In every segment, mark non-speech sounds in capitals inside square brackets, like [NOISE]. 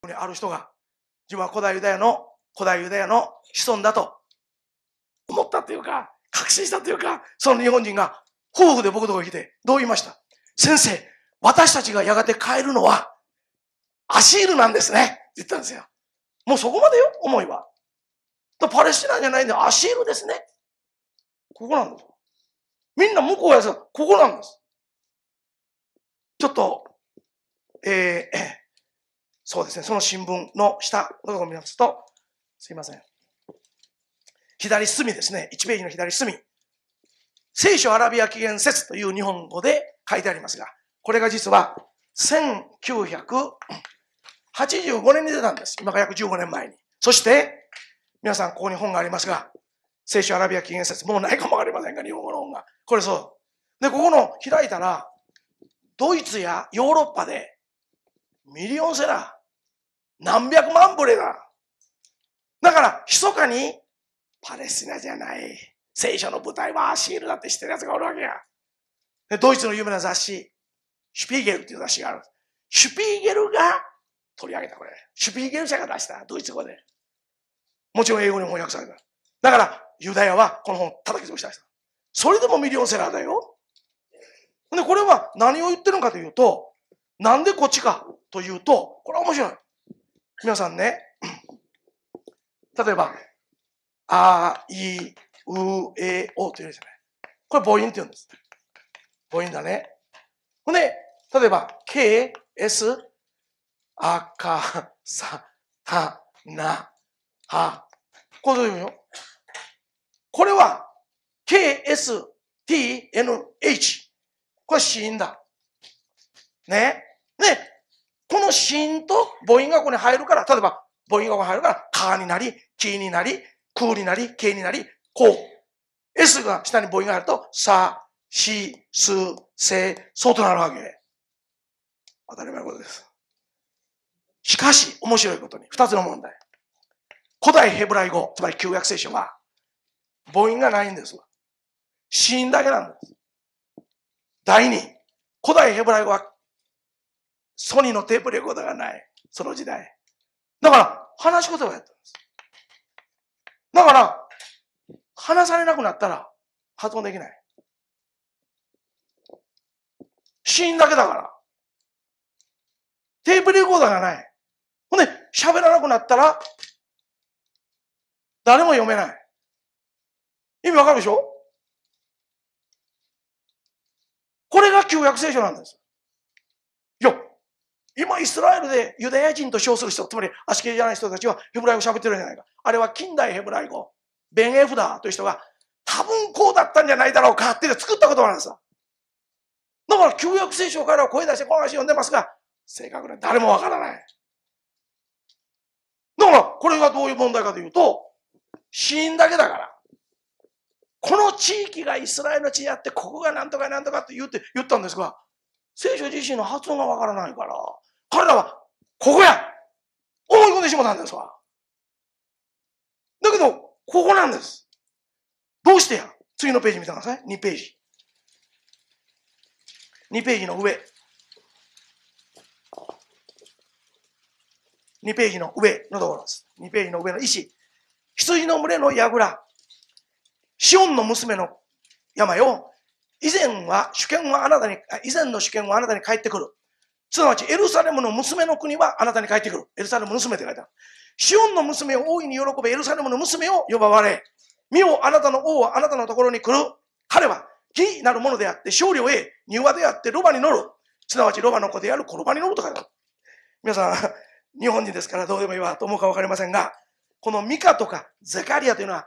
ここにある人が、自分は古代ユダヤの、古代ユダヤの子孫だと思ったというか、確信したというか、その日本人が夫婦で僕とこに来て、どう言いました先生、私たちがやがて変えるのは、アシールなんですね。って言ったんですよ。もうそこまでよ、思いは。パレスチナじゃないんで、アシールですね。ここなんです。みんな向こうやさ、ここなんです。ちょっと、えー、そうですね、その新聞の下のところを見ますと、すいません。左隅ですね、1ページの左隅。聖書アラビア起源説という日本語で書いてありますが、これが実は1985年に出たんです。今から約15年前に。そして、皆さんここに本がありますが、聖書アラビア起源説、もうないかもわかりませんが、日本語の本が。これそう。で、ここの開いたら、ドイツやヨーロッパでミリオンセラー、何百万部レだ。だから、密かに、パレスチナじゃない。聖書の舞台はシールだって知ってる奴がおるわけや。で、ドイツの有名な雑誌、シュピーゲルっていう雑誌がある。シュピーゲルが取り上げた、これ。シュピーゲル社が出した、ドイツ語で。もちろん英語に翻訳された。だから、ユダヤはこの本を叩き潰したそれでもミリオンセラーだよ。で、これは何を言ってるのかというと、なんでこっちかというと、これは面白い。皆さんね、例えば、あいうえおて言うじゃない。これ母音って言うんです。母音だね。ほんで、例えば、K、s、あか、さ、た、な、は。これどういう意味よこれは、k、s、t、n、h。これ死因だ。ね。ね、このシーンと母音がここに入るから、例えば母音がここに入るから、カーになり、キーになり、クーになり、ケーになり、こう。S が下に母音が入ると、さ、し、す、せ、そうとなるわけ。当たり前のことです。しかし、面白いことに、二つの問題。古代ヘブライ語、つまり旧約聖書は、母音がないんですわ。死因だけなんです。第二、古代ヘブライ語はソニーのテープレコーダーがない。その時代。だから、話し言葉やったんです。だから、話されなくなったら発音できない。死因だけだから。テープレコーダーがない。ほんで、喋らなくなったら、誰も読めない。意味わかるでしょこれが旧約聖書なんです。今イスラエルでユダヤ人と称する人、つまり足切りじゃない人たちはヘブライ語喋ってるんじゃないか。あれは近代ヘブライ語、ベンエフダーという人が多分こうだったんじゃないだろうかって作った言葉なんですよ。だから旧約聖書からは声出してこの話読んでますが、正確に誰もわからない。だからこれがどういう問題かというと、死因だけだから。この地域がイスラエルの地にあって、ここがなんとかなんとかって言って言ったんですが、聖書自身の発音がわからないから、彼らは、ここや思い込んでしもたんですわ。だけど、ここなんです。どうしてや次のページ見てください。2ページ。2ページの上。2ページの上のところです。2ページの上の石。羊の群れの櫓。シオンの娘の病を、以前は主権はあなたに、以前の主権はあなたに帰ってくる。すなわちエルサレムの娘の国はあなたに帰ってくる。エルサレムの娘って書いてある。シオンの娘を大いに喜べ、エルサレムの娘を呼ばわれ。見よ、あなたの王はあなたのところに来る。彼は義なるものであって、勝利を得、柔和であって、ロバに乗る。すなわちロバの子である、転ばに乗ると書いてある。皆さん、日本人ですからどうでもいいわと思うかわかりませんが、このミカとかゼカリアというのは、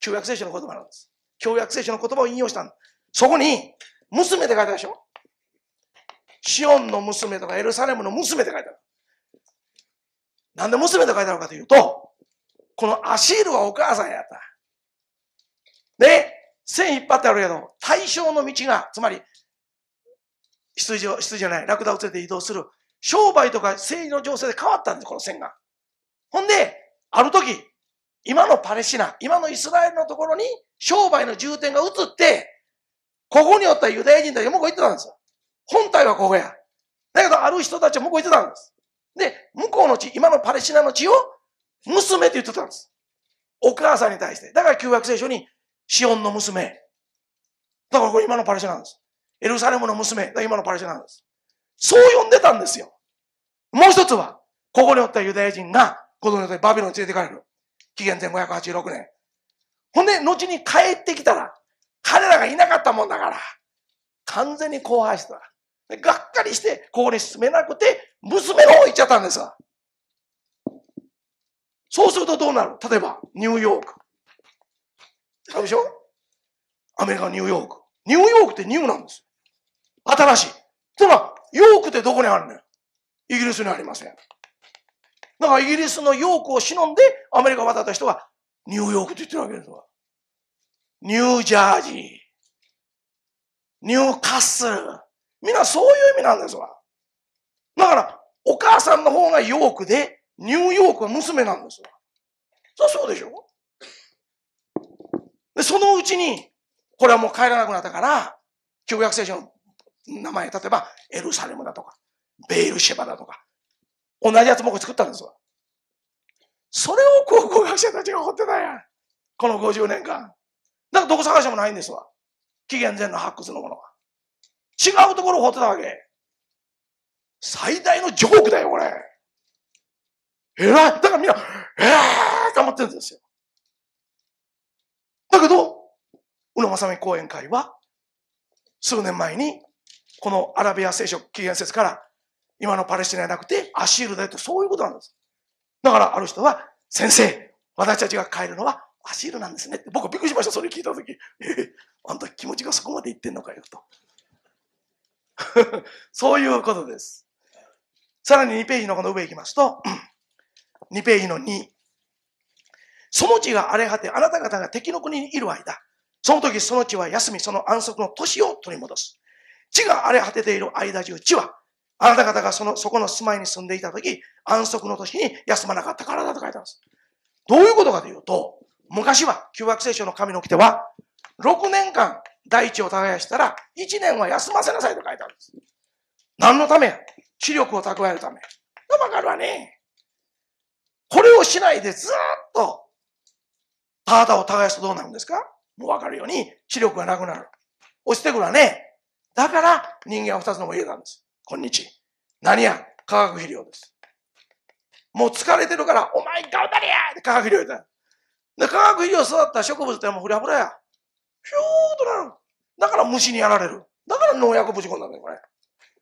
旧約聖書の言葉なんです。旧約聖書の言葉を引用したそこに、娘って書いてあるでしょシオンの娘とかエルサレムの娘って書いてある。なんで娘と書いてあるかというと、このアシールはお母さんやった。で、線引っ張ってあるけど、対象の道が、つまり、羊を、羊じゃない、ラクダを連れて移動する、商売とか政治の情勢で変わったんです、この線が。ほんで、ある時、今のパレスチナ、今のイスラエルのところに商売の重点が移って、ここにおったユダヤ人たちもうこう言ってたんですよ。本体はここや。だけど、ある人たちは向こう行ってたんです。で、向こうの地、今のパレスチナの地を娘って言ってたんです。お母さんに対して。だから旧約聖書に、シオンの娘。だからこれ今のパレスチナなんです。エルサレムの娘。だから今のパレスチナなんです。そう呼んでたんですよ。もう一つは、ここにおったユダヤ人が、子供によってバビロンに連れて帰る。紀元前586年。ほんで、後に帰ってきたら、彼らがいなかったもんだから、完全に荒廃した。がっかりして、ここに進めなくて、娘の方行っちゃったんですわ。そうするとどうなる例えば、ニューヨーク。あるでしょアメリカ、ニューヨーク。ニューヨークってニューなんです。新しい。つまり、ヨークってどこにあるのよイギリスにありません。だからイギリスのヨークを忍んで、アメリカ渡った人は、ニューヨークって言ってるわけですわ。ニュージャージー。ニューカッスル。みんなそういう意味なんですわ。だから、お母さんの方がヨークで、ニューヨークは娘なんですわ。そそうでしょで、そのうちに、これはもう帰らなくなったから、旧約聖書の名前、例えば、エルサレムだとか、ベールシェバだとか、同じやつ僕作ったんですわ。それを考古学者たちが掘ってたやん。この50年間。だからどこ探してもないんですわ。紀元前の発掘のものは。違うところを掘ってたわけ。最大のジョークだよ、これ。えらい。だからみんな、えーって思ってるんですよ。だけど、宇野正美講演会は、数年前に、このアラビア聖書起源説から、今のパレスチナじゃなくて、アシールだよと、そういうことなんです。だから、ある人は、先生、私たちが帰るのはアシールなんですねって、僕びっくりしました、それ聞いたとき。えあんた気持ちがそこまでいってんのかよと。[LAUGHS] そういうことです。さらに2ページのこの上行きますと、2 [CLEARS THROAT] ページの2。その地が荒れ果て、あなた方が敵の国にいる間、その時その地は休み、その安息の年を取り戻す。地が荒れ果てている間中、地は、あなた方がその、そこの住まいに住んでいた時、安息の年に休まなかったからだと書いてあす。どういうことかというと、昔は、旧約聖書の神の掟は、6年間、大地を耕したら、一年は休ませなさいと書いてあるんです。何のためや知力を蓄えるため。わかるわね。これをしないでずっと、ただを耕すとどうなるんですかもうわかるように、知力がなくなる。落ちてくるわね。だから、人間は二つのも言えたんです。今日。何や化学肥料です。もう疲れてるから、お前頑張れや化学肥料だ。で、化学肥料育った植物ってもうフラフラや。ひょーとなる。だから虫にやられる。だから農薬ぶち込んだんだよ、これ。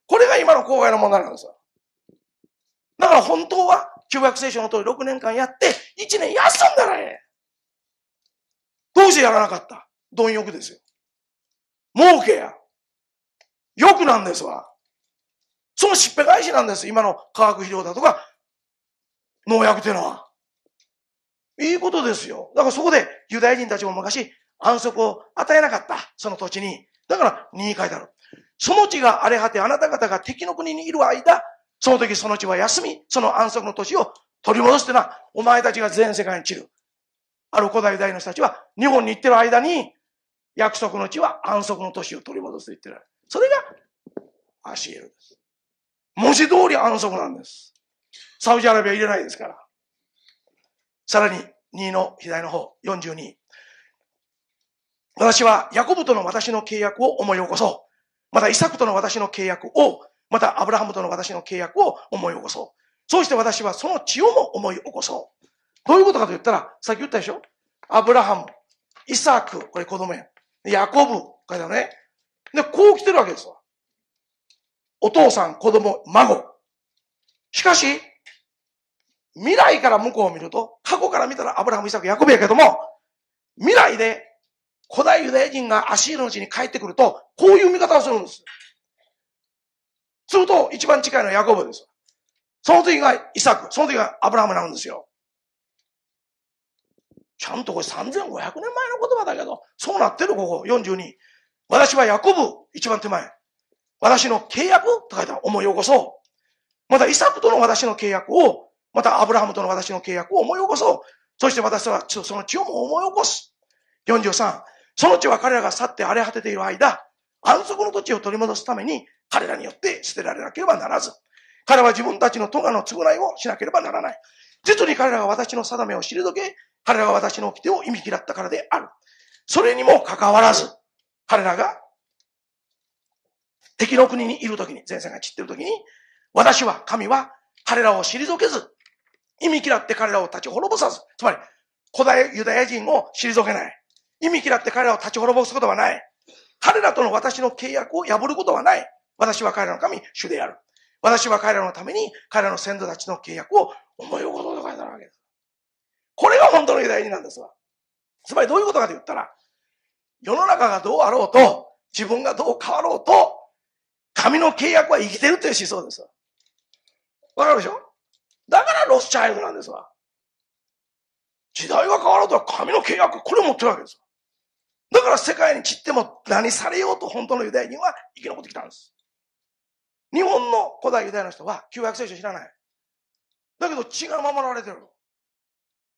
これが今の公害の問題なんですよ。だから本当は、旧約聖書の通り6年間やって、1年休んだらええ。どうしてやらなかった貪欲ですよ。儲けや。欲なんですわ。そのしっぺ返しなんです。今の化学肥料だとか、農薬っていうのは。いいことですよ。だからそこでユダヤ人たちも昔、安息を与えなかった。その土地に。だから、位書いてある。その地が荒れ果て、あなた方が敵の国にいる間、その時その地は休み、その安息の年を取り戻すっては、お前たちが全世界に散る。ある古代大の人たちは、日本に行ってる間に、約束の地は安息の年を取り戻すと言ってる。それが、アシエルです。文字通り安息なんです。サウジアラビア入れないですから。さらに、2の左の方、42。私はヤコブとの私の契約を思い起こそう。またイサクとの私の契約を、またアブラハムとの私の契約を思い起こそう。そうして私はその血をも思い起こそう。どういうことかと言ったら、さっき言ったでしょアブラハム、イサク、これ子供や。ヤコブ、これだね。で、こう来てるわけですわ。お父さん、子供、孫。しかし、未来から向こうを見ると、過去から見たらアブラハム、イサク、ヤコブやけども、未来で古代ユダヤ人がアシールの地に帰ってくると、こういう見方をするんです。すると、一番近いのはヤコブです。その時がイサク、その時がアブラハムなんですよ。ちゃんとこれ3500年前の言葉だけど、そうなってる、ここ、42。私はヤコブ、一番手前。私の契約と書いた思い起こそう。またイサクとの私の契約を、またアブラハムとの私の契約を思い起こそう。そして私はその地をも思い起こす。43。その地は彼らが去って荒れ果てている間、安息の土地を取り戻すために彼らによって捨てられなければならず、彼は自分たちの咎の償いをしなければならない。実に彼らが私の定めを退け、彼らが私の掟を忌み嫌ったからである。それにもかかわらず、彼らが敵の国にいるときに、前線が散っているときに、私は、神は彼らを退けず、忌み嫌って彼らを立ち滅ぼさず、つまり、古代ユダヤ人を退けない。忌み嫌って彼らを立ち滅ぼすことはない。彼らとの私の契約を破ることはない。私は彼らの神、主である。私は彼らのために彼らの先祖たちの契約を思い起こすうとてあるわけです。これが本当の偉大人なんですわ。つまりどういうことかと言ったら、世の中がどうあろうと、自分がどう変わろうと、神の契約は生きてるという思想ですわ。わかるでしょだからロスチャイルドなんですわ。時代が変わろうとは神の契約、これを持ってるわけですから世界に散っても何されようと本当のユダヤ人は生き残ってきたんです。日本の古代ユダヤの人は旧約聖書知らない。だけど血が守られてる